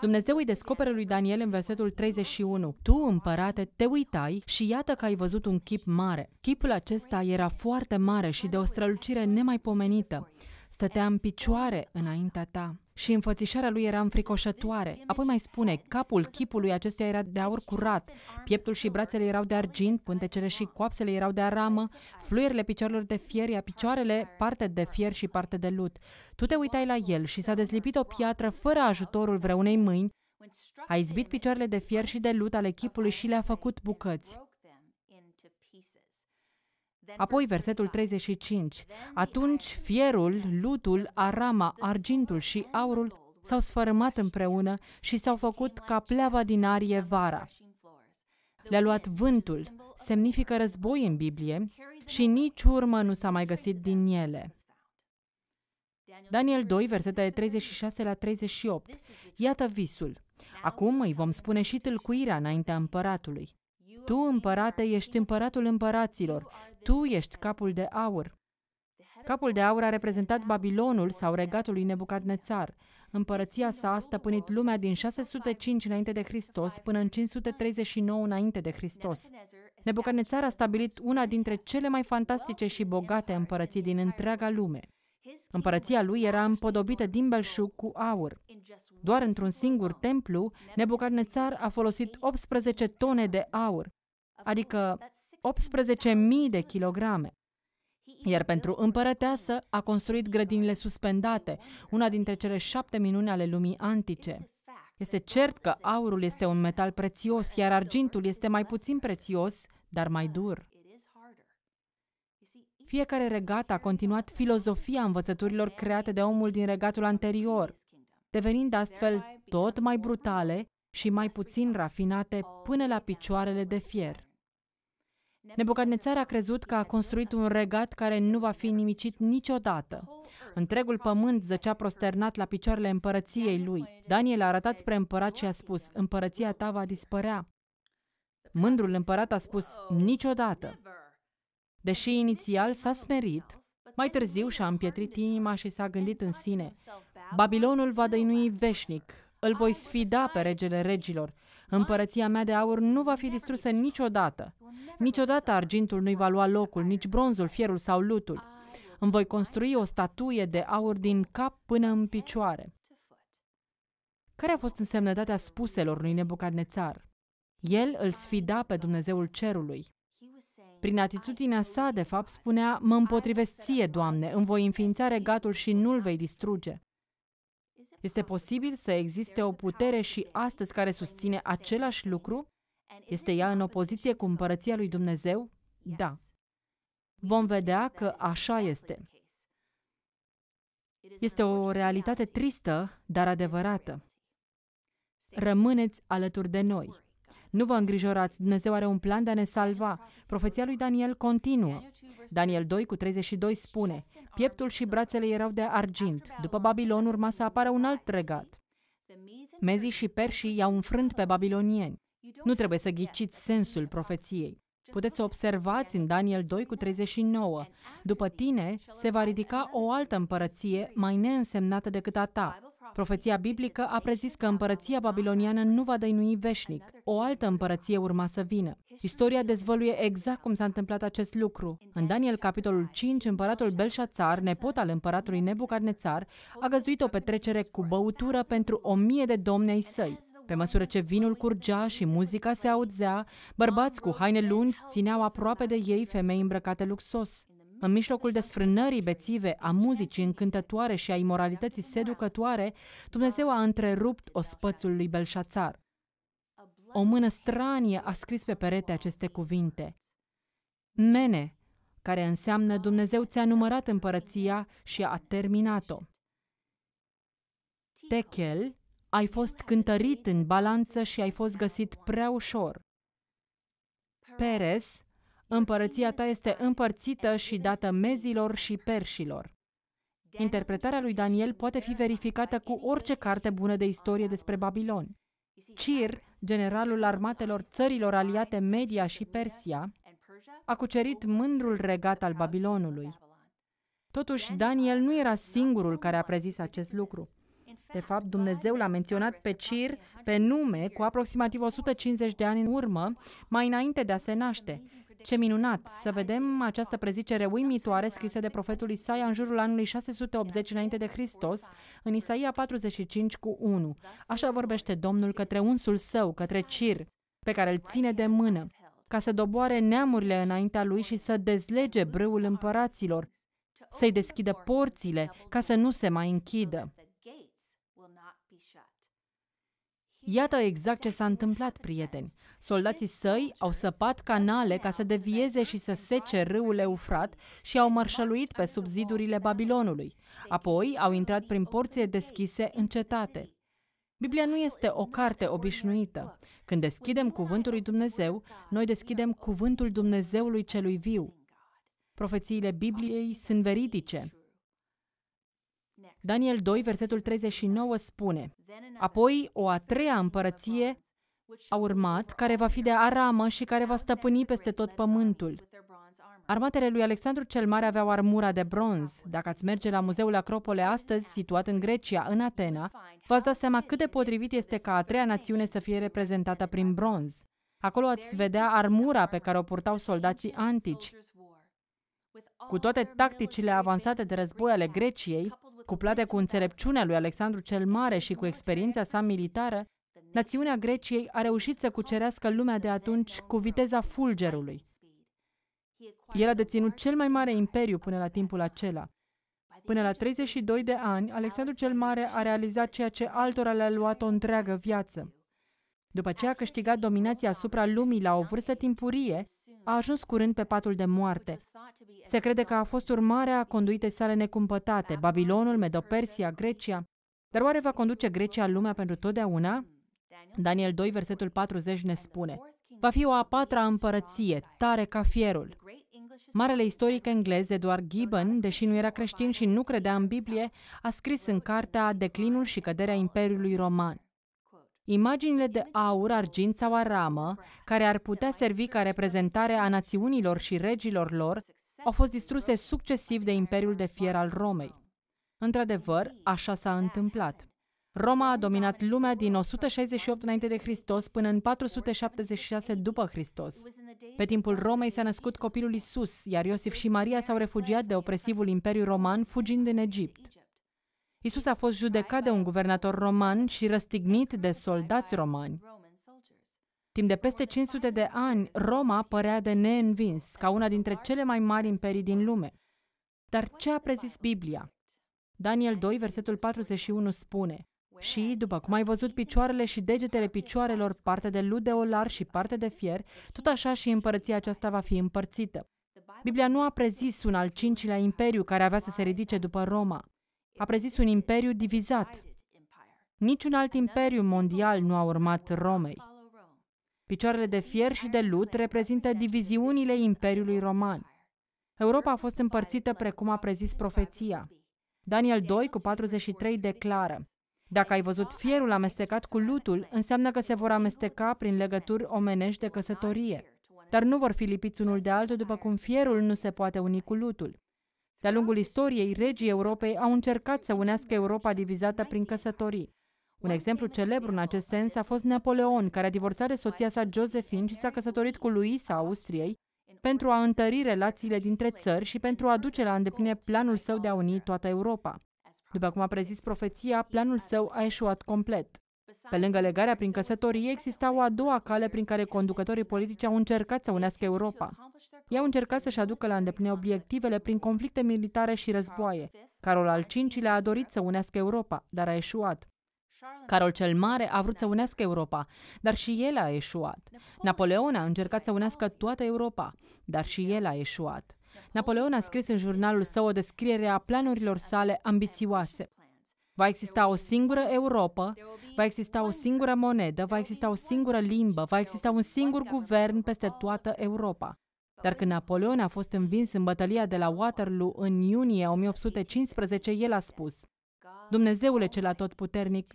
Dumnezeu îi descoperă lui Daniel în versetul 31. Tu, împărate, te uitai și iată că ai văzut un chip mare. Chipul acesta era foarte mare și de o strălucire nemaipomenită. Stătea în picioare înaintea ta și înfățișarea lui era înfricoșătoare. Apoi mai spune, capul chipului acestuia era de aur curat, pieptul și brațele erau de argint, pântecele și coapsele erau de aramă, fluierile picioarelor de fier, iar picioarele parte de fier și parte de lut. Tu te uitai la el și s-a dezlipit o piatră fără ajutorul vreunei mâini, a izbit picioarele de fier și de lut ale chipului și le-a făcut bucăți. Apoi versetul 35. Atunci fierul, lutul, arama, argintul și aurul s-au sfărâmat împreună și s-au făcut ca pleava din arie vara. Le-a luat vântul, semnifică război în Biblie, și nici urmă nu s-a mai găsit din ele. Daniel 2, versetele 36 la 38. Iată visul. Acum îi vom spune și tâlcuirea înaintea împăratului. Tu, împărate, ești împăratul împăraților. Tu ești capul de aur. Capul de aur a reprezentat Babilonul sau regatul lui Nebucadnețar. Împărăția sa a stăpânit lumea din 605 înainte de Hristos până în 539 înainte de Hristos. Nebucadnețar a stabilit una dintre cele mai fantastice și bogate împărății din întreaga lume. Împărăția lui era împodobită din belșug cu aur. Doar într-un singur templu, Nebucadnețar a folosit 18 tone de aur, adică 18.000 de kilograme. Iar pentru împărăteasă a construit grădinile suspendate, una dintre cele șapte minuni ale lumii antice. Este cert că aurul este un metal prețios, iar argintul este mai puțin prețios, dar mai dur. Fiecare regat a continuat filozofia învățăturilor create de omul din regatul anterior, devenind astfel tot mai brutale și mai puțin rafinate până la picioarele de fier. Nebucadnețar a crezut că a construit un regat care nu va fi nimicit niciodată. Întregul pământ zăcea prosternat la picioarele împărăției lui. Daniel a arătat spre împărat și a spus, împărăția ta va dispărea. Mândrul împărat a spus, niciodată. Deși inițial s-a smerit, mai târziu și-a împietrit inima și s-a gândit în sine, Babilonul va dăinui veșnic, îl voi sfida pe regele regilor, Împărăția mea de aur nu va fi distrusă niciodată. Niciodată argintul nu-i va lua locul, nici bronzul, fierul sau lutul. Îmi voi construi o statuie de aur din cap până în picioare. Care a fost însemnătatea spuselor lui Nebucadnețar? El îl sfida pe Dumnezeul cerului. Prin atitudinea sa, de fapt, spunea, mă împotrivesc ție, Doamne, îmi voi înființa regatul și nu-l vei distruge. Este posibil să existe o putere și astăzi care susține același lucru? Este ea în opoziție cu împărăția lui Dumnezeu? Da. Vom vedea că așa este. Este o realitate tristă, dar adevărată. Rămâneți alături de noi. Nu vă îngrijorați, Dumnezeu are un plan de a ne salva. Profeția lui Daniel continuă. Daniel 2 cu 32 spune, Pieptul și brațele erau de argint. După Babilon urma să apară un alt regat. Mezii și perșii i-au înfrânt pe babilonieni. Nu trebuie să ghiciți sensul profeției. Puteți să observați în Daniel 2 cu 39. După tine se va ridica o altă împărăție mai neînsemnată decât a ta, Profeția biblică a prezis că împărăția babiloniană nu va dăinui veșnic. O altă împărăție urma să vină. Istoria dezvăluie exact cum s-a întâmplat acest lucru. În Daniel, capitolul 5, împăratul Belșațar, nepot al împăratului Nebucadnețar, a găzduit o petrecere cu băutură pentru o mie de domnei ai săi. Pe măsură ce vinul curgea și muzica se auzea, bărbați cu haine lungi țineau aproape de ei femei îmbrăcate luxos. În mijlocul desfrânării bețive, a muzicii încântătoare și a imoralității seducătoare, Dumnezeu a întrerupt ospățul lui Belșațar. O mână stranie a scris pe perete aceste cuvinte. Mene, care înseamnă Dumnezeu ți-a numărat împărăția și a terminat-o. Techel, ai fost cântărit în balanță și ai fost găsit prea ușor. Perez, Împărăția ta este împărțită și dată mezilor și perșilor. Interpretarea lui Daniel poate fi verificată cu orice carte bună de istorie despre Babilon. Cir, generalul armatelor țărilor aliate Media și Persia, a cucerit mândrul regat al Babilonului. Totuși, Daniel nu era singurul care a prezis acest lucru. De fapt, Dumnezeu l-a menționat pe Cir pe nume cu aproximativ 150 de ani în urmă, mai înainte de a se naște, ce minunat să vedem această prezicere uimitoare scrisă de profetul Isaia în jurul anului 680 înainte de Hristos, în Isaia 45 cu 1. Așa vorbește Domnul către unsul său, către Cir, pe care îl ține de mână, ca să doboare neamurile înaintea lui și să dezlege brâul împăraților, să-i deschidă porțile ca să nu se mai închidă. Iată exact ce s-a întâmplat, prieteni. Soldații săi au săpat canale ca să devieze și să sece râul Eufrat și au mărșăluit pe subzidurile Babilonului. Apoi au intrat prin porție deschise în cetate. Biblia nu este o carte obișnuită. Când deschidem cuvântul lui Dumnezeu, noi deschidem cuvântul Dumnezeului celui viu. Profețiile Bibliei sunt veridice. Daniel 2, versetul 39 spune, Apoi o a treia împărăție a urmat, care va fi de aramă și care va stăpâni peste tot pământul. Armatele lui Alexandru cel Mare aveau armura de bronz. Dacă ați merge la Muzeul Acropole astăzi, situat în Grecia, în Atena, v-ați da seama cât de potrivit este ca a treia națiune să fie reprezentată prin bronz. Acolo ați vedea armura pe care o purtau soldații antici. Cu toate tacticile avansate de război ale Greciei, cuplate cu înțelepciunea lui Alexandru cel Mare și cu experiența sa militară, națiunea Greciei a reușit să cucerească lumea de atunci cu viteza fulgerului. El a deținut cel mai mare imperiu până la timpul acela. Până la 32 de ani, Alexandru cel Mare a realizat ceea ce altora le-a luat o întreagă viață. După ce a câștigat dominația asupra lumii la o vârstă timpurie, a ajuns curând pe patul de moarte. Se crede că a fost urmarea conduitei sale necumpătate, Babilonul, Medopersia, Grecia. Dar oare va conduce Grecia lumea pentru totdeauna? Daniel 2, versetul 40 ne spune, Va fi o a patra împărăție, tare ca fierul. Marele istoric englez Edward Gibbon, deși nu era creștin și nu credea în Biblie, a scris în cartea Declinul și căderea Imperiului Roman. Imaginile de aur, argint sau aramă, care ar putea servi ca reprezentare a națiunilor și regilor lor, au fost distruse succesiv de Imperiul de Fier al Romei. Într-adevăr, așa s-a întâmplat. Roma a dominat lumea din 168 înainte de Hristos până în 476 după Hristos. Pe timpul Romei s-a născut copilul Isus, iar Iosif și Maria s-au refugiat de opresivul Imperiu Roman fugind în Egipt. Isus a fost judecat de un guvernator roman și răstignit de soldați romani. Timp de peste 500 de ani, Roma părea de neînvins, ca una dintre cele mai mari imperii din lume. Dar ce a prezis Biblia? Daniel 2, versetul 41 spune, și, după cum ai văzut picioarele și degetele picioarelor, parte de lut de olar și parte de fier, tot așa și împărăția aceasta va fi împărțită. Biblia nu a prezis un al cincilea imperiu care avea să se ridice după Roma a prezis un imperiu divizat. Niciun alt imperiu mondial nu a urmat Romei. Picioarele de fier și de lut reprezintă diviziunile Imperiului Roman. Europa a fost împărțită precum a prezis profeția. Daniel 2 cu 43 declară, Dacă ai văzut fierul amestecat cu lutul, înseamnă că se vor amesteca prin legături omenești de căsătorie, dar nu vor fi lipiți unul de altul după cum fierul nu se poate uni cu lutul. De-a lungul istoriei, regii Europei au încercat să unească Europa divizată prin căsătorii. Un exemplu celebru în acest sens a fost Napoleon, care a divorțat de soția sa Josephine și s-a căsătorit cu Luisa Austriei pentru a întări relațiile dintre țări și pentru a duce la îndeplinire planul său de a uni toată Europa. După cum a prezis profeția, planul său a eșuat complet. Pe lângă legarea prin căsătorie, exista o a doua cale prin care conducătorii politici au încercat să unească deci, Europa. Ei au încercat să-și aducă la îndeplinire obiectivele prin conflicte militare și războaie. Carol al V-lea a dorit să unească Europa, dar a eșuat. Carol cel Mare a vrut să unească Europa, dar și el a eșuat. Napoleon a încercat să unească toată Europa, dar și el a eșuat. Napoleon a scris în jurnalul său o descriere a planurilor sale ambițioase. Va exista o singură Europa, va exista o singură monedă, va exista o singură limbă, va exista un singur guvern peste toată Europa. Dar când Napoleon a fost învins în bătălia de la Waterloo în iunie 1815, el a spus, Dumnezeule cel atotputernic,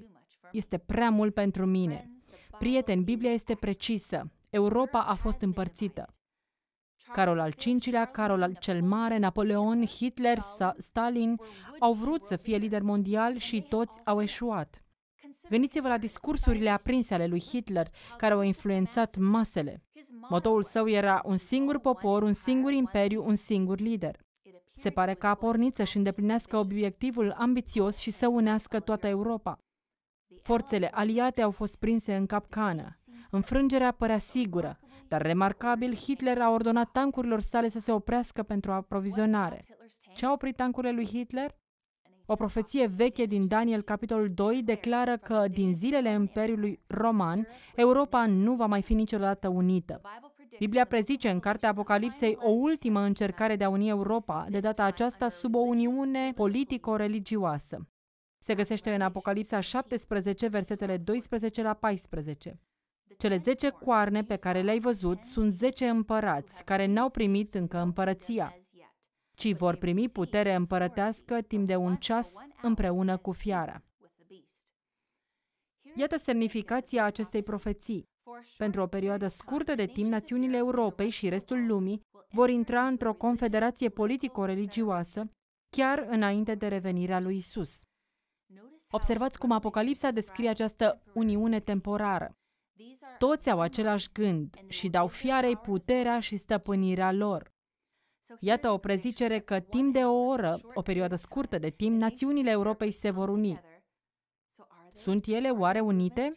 este prea mult pentru mine. Prieteni, Biblia este precisă. Europa a fost împărțită. Carol al V-lea, Carol al cel Mare, Napoleon, Hitler, Stalin au vrut să fie lider mondial și toți au eșuat. Gândiți-vă la discursurile aprinse ale lui Hitler, care au influențat masele. Motoul său era un singur popor, un singur imperiu, un singur lider. Se pare că a pornit să-și îndeplinească obiectivul ambițios și să unească toată Europa. Forțele aliate au fost prinse în capcană. Înfrângerea părea sigură, dar remarcabil, Hitler a ordonat tancurilor sale să se oprească pentru aprovizionare. Ce au oprit tancurile lui Hitler? O profeție veche din Daniel, capitolul 2, declară că din zilele Imperiului Roman, Europa nu va mai fi niciodată unită. Biblia prezice în cartea Apocalipsei o ultimă încercare de a uni Europa, de data aceasta sub o uniune politico-religioasă. Se găsește în Apocalipsa 17, versetele 12 la 14. Cele zece coarne pe care le-ai văzut sunt zece împărați care n-au primit încă împărăția, ci vor primi putere împărătească timp de un ceas împreună cu fiara. Iată semnificația acestei profeții. Pentru o perioadă scurtă de timp, națiunile Europei și restul lumii vor intra într-o confederație politico-religioasă chiar înainte de revenirea lui Isus. Observați cum Apocalipsa descrie această uniune temporară. Toți au același gând și dau fiarei puterea și stăpânirea lor. Iată o prezicere că timp de o oră, o perioadă scurtă de timp, națiunile Europei se vor uni. Sunt ele oare unite?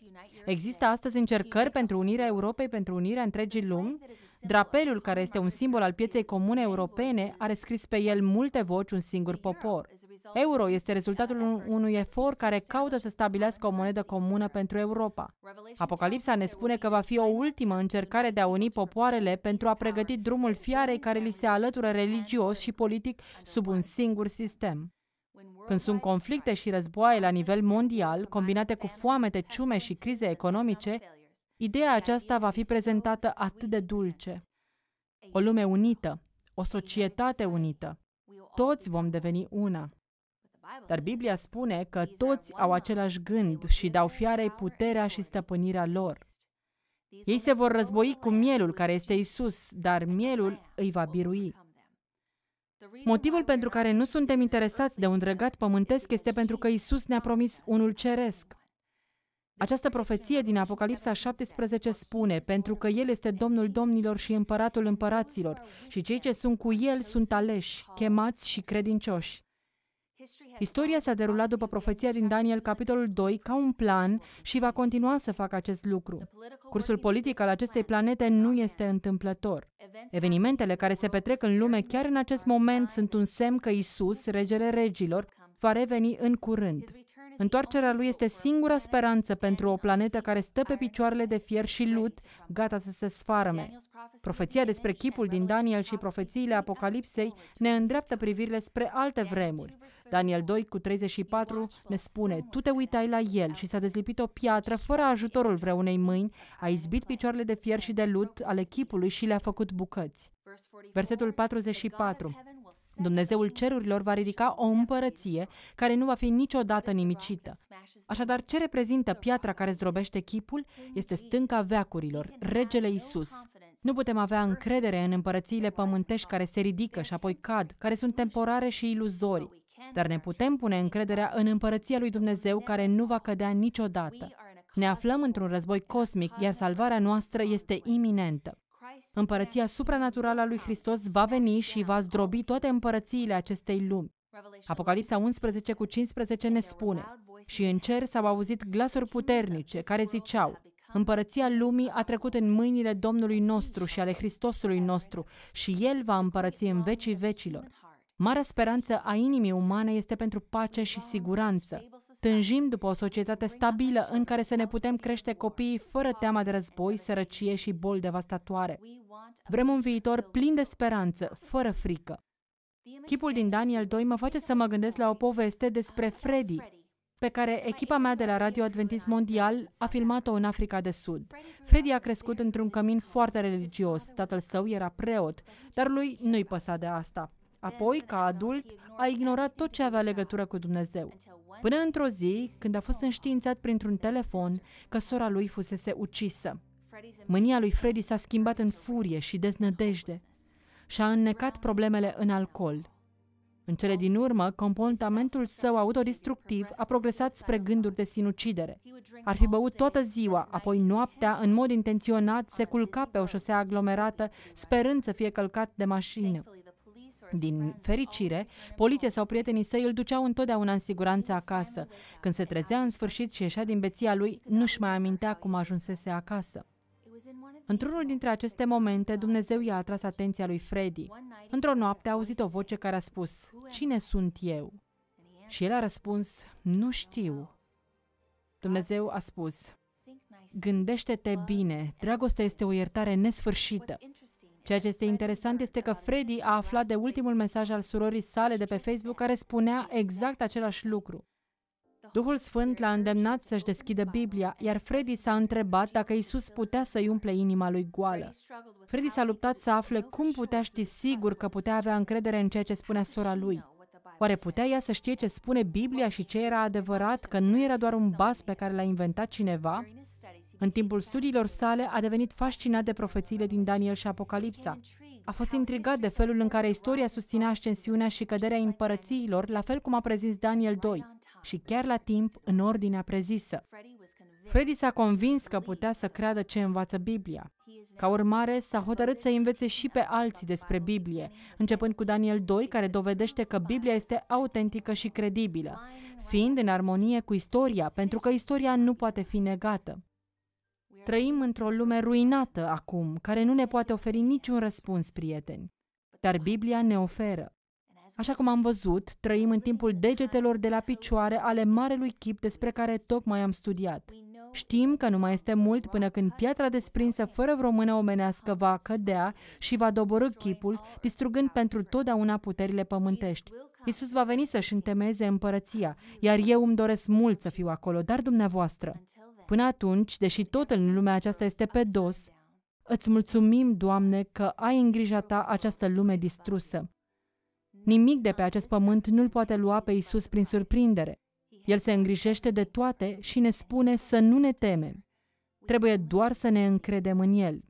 Există astăzi încercări pentru unirea Europei, pentru unirea întregii lumi? Drapelul, care este un simbol al pieței comune europene, are scris pe el multe voci un singur popor. Euro este rezultatul unui efort care caută să stabilească o monedă comună pentru Europa. Apocalipsa ne spune că va fi o ultimă încercare de a uni popoarele pentru a pregăti drumul fiarei care li se alătură religios și politic sub un singur sistem. Când sunt conflicte și războaie la nivel mondial, combinate cu foamete, ciume și crize economice, ideea aceasta va fi prezentată atât de dulce. O lume unită, o societate unită. Toți vom deveni una. Dar Biblia spune că toți au același gând și dau fiarei puterea și stăpânirea lor. Ei se vor război cu mielul care este Isus, dar mielul îi va birui. Motivul pentru care nu suntem interesați de un regat pământesc este pentru că Isus ne-a promis unul ceresc. Această profeție din Apocalipsa 17 spune, pentru că El este Domnul domnilor și împăratul împăraților și cei ce sunt cu El sunt aleși, chemați și credincioși. Istoria s-a derulat după profeția din Daniel, capitolul 2, ca un plan și va continua să facă acest lucru. Cursul politic al acestei planete nu este întâmplător. Evenimentele care se petrec în lume chiar în acest moment sunt un semn că Isus, regele regilor, va reveni în curând. Întoarcerea lui este singura speranță pentru o planetă care stă pe picioarele de fier și lut, gata să se sfarme. Profeția despre chipul din Daniel și profețiile Apocalipsei ne îndreaptă privirile spre alte vremuri. Daniel 2 cu 34 ne spune, tu te uitai la el și s-a dezlipit o piatră fără ajutorul vreunei mâini, a izbit picioarele de fier și de lut ale chipului și le-a făcut bucăți. Versetul 44. Dumnezeul cerurilor va ridica o împărăție care nu va fi niciodată nimicită. Așadar, ce reprezintă piatra care zdrobește chipul? Este stânca veacurilor, regele Isus. Nu putem avea încredere în împărățiile pământești care se ridică și apoi cad, care sunt temporare și iluzori. Dar ne putem pune încrederea în împărăția lui Dumnezeu care nu va cădea niciodată. Ne aflăm într-un război cosmic, iar salvarea noastră este iminentă. Împărăția supranaturală a lui Hristos va veni și va zdrobi toate împărățiile acestei lumi. Apocalipsa 11 cu 15 ne spune, și în cer s-au auzit glasuri puternice care ziceau, Împărăția lumii a trecut în mâinile Domnului nostru și ale Hristosului nostru și El va împărăți în vecii vecilor. Marea speranță a inimii umane este pentru pace și siguranță, Tânjim după o societate stabilă în care să ne putem crește copiii fără teama de război, sărăcie și boli devastatoare. Vrem un viitor plin de speranță, fără frică. Chipul din Daniel 2 mă face să mă gândesc la o poveste despre Freddy, pe care echipa mea de la Radio Adventist Mondial a filmat-o în Africa de Sud. Freddy a crescut într-un cămin foarte religios. Tatăl său era preot, dar lui nu-i păsa de asta. Apoi, ca adult, a ignorat tot ce avea legătură cu Dumnezeu. Până într-o zi, când a fost înștiințat printr-un telefon că sora lui fusese ucisă. Mânia lui Freddy s-a schimbat în furie și deznădejde și a înnecat problemele în alcool. În cele din urmă, comportamentul său autodestructiv a progresat spre gânduri de sinucidere. Ar fi băut toată ziua, apoi noaptea, în mod intenționat, se culca pe o șosea aglomerată, sperând să fie călcat de mașină. Din fericire, poliția sau prietenii săi îl duceau întotdeauna în siguranță acasă. Când se trezea în sfârșit și ieșea din beția lui, nu-și mai amintea cum ajunsese acasă. Într-unul dintre aceste momente, Dumnezeu i-a atras atenția lui Freddy. Într-o noapte a auzit o voce care a spus, Cine sunt eu? Și el a răspuns, Nu știu. Dumnezeu a spus, Gândește-te bine, dragostea este o iertare nesfârșită. Ceea ce este interesant este că Freddy a aflat de ultimul mesaj al surorii sale de pe Facebook care spunea exact același lucru. Duhul Sfânt l-a îndemnat să-și deschidă Biblia, iar Freddy s-a întrebat dacă Isus putea să-i umple inima lui goală. Freddy s-a luptat să afle cum putea ști sigur că putea avea încredere în ceea ce spunea sora lui. Oare putea ea să știe ce spune Biblia și ce era adevărat, că nu era doar un bas pe care l-a inventat cineva? În timpul studiilor sale a devenit fascinat de profețiile din Daniel și Apocalipsa. A fost intrigat de felul în care istoria susținea ascensiunea și căderea împărățiilor, la fel cum a prezis Daniel 2, și chiar la timp, în ordinea prezisă. Freddy s-a convins că putea să creadă ce învață Biblia. Ca urmare, s-a hotărât să învețe și pe alții despre Biblie, începând cu Daniel 2, care dovedește că Biblia este autentică și credibilă, fiind în armonie cu istoria, pentru că istoria nu poate fi negată. Trăim într-o lume ruinată acum, care nu ne poate oferi niciun răspuns, prieteni. Dar Biblia ne oferă. Așa cum am văzut, trăim în timpul degetelor de la picioare ale marelui chip despre care tocmai am studiat. Știm că nu mai este mult până când piatra desprinsă fără vreo mână omenească va cădea și va doborâ chipul, distrugând pentru totdeauna puterile pământești. Isus va veni să-și întemeze împărăția, iar eu îmi doresc mult să fiu acolo, dar dumneavoastră. Până atunci, deși tot în lumea aceasta este pe dos, îți mulțumim, Doamne, că ai în grija ta această lume distrusă. Nimic de pe acest pământ nu-l poate lua pe Isus prin surprindere. El se îngrijește de toate și ne spune să nu ne temem. Trebuie doar să ne încredem în El.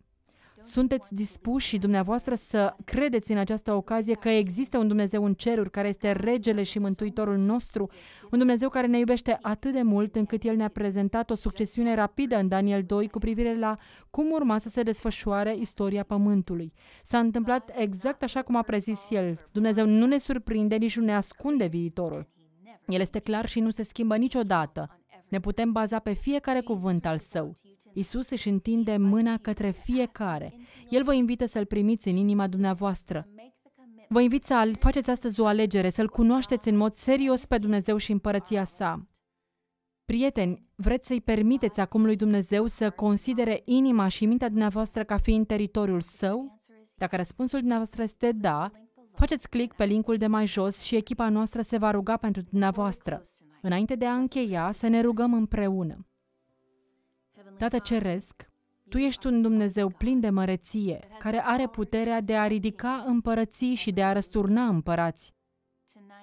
Sunteți dispuși și dumneavoastră să credeți în această ocazie că există un Dumnezeu în ceruri care este regele și mântuitorul nostru, un Dumnezeu care ne iubește atât de mult încât El ne-a prezentat o succesiune rapidă în Daniel 2 cu privire la cum urma să se desfășoare istoria Pământului. S-a întâmplat exact așa cum a prezis El. Dumnezeu nu ne surprinde, nici nu ne ascunde viitorul. El este clar și nu se schimbă niciodată. Ne putem baza pe fiecare cuvânt al său. Isus își întinde mâna către fiecare. El vă invită să-L primiți în inima dumneavoastră. Vă invit să faceți astăzi o alegere, să-L cunoașteți în mod serios pe Dumnezeu și împărăția sa. Prieteni, vreți să-i permiteți acum lui Dumnezeu să considere inima și mintea dumneavoastră ca fiind teritoriul său? Dacă răspunsul dumneavoastră este da, faceți click pe linkul de mai jos și echipa noastră se va ruga pentru dumneavoastră. Înainte de a încheia, să ne rugăm împreună. Tată Ceresc, Tu ești un Dumnezeu plin de măreție, care are puterea de a ridica împărății și de a răsturna împărați.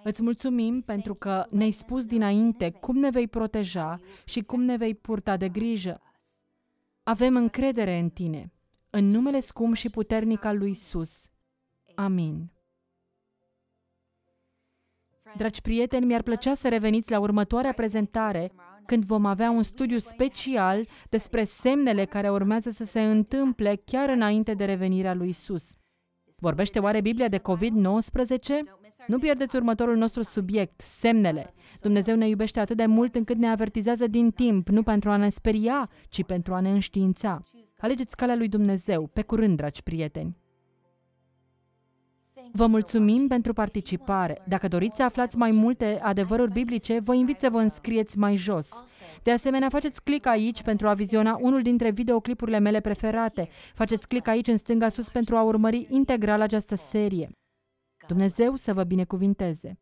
Îți mulțumim pentru că ne-ai spus dinainte cum ne vei proteja și cum ne vei purta de grijă. Avem încredere în Tine, în numele scump și puternic al lui Isus. Amin. Dragi prieteni, mi-ar plăcea să reveniți la următoarea prezentare când vom avea un studiu special despre semnele care urmează să se întâmple chiar înainte de revenirea lui Isus. Vorbește oare Biblia de COVID-19? Nu pierdeți următorul nostru subiect, semnele. Dumnezeu ne iubește atât de mult încât ne avertizează din timp, nu pentru a ne speria, ci pentru a ne înștiința. Alegeți calea lui Dumnezeu, pe curând, dragi prieteni! Vă mulțumim pentru participare. Dacă doriți să aflați mai multe adevăruri biblice, vă invit să vă înscrieți mai jos. De asemenea, faceți click aici pentru a viziona unul dintre videoclipurile mele preferate. Faceți click aici în stânga sus pentru a urmări integral această serie. Dumnezeu să vă binecuvinteze!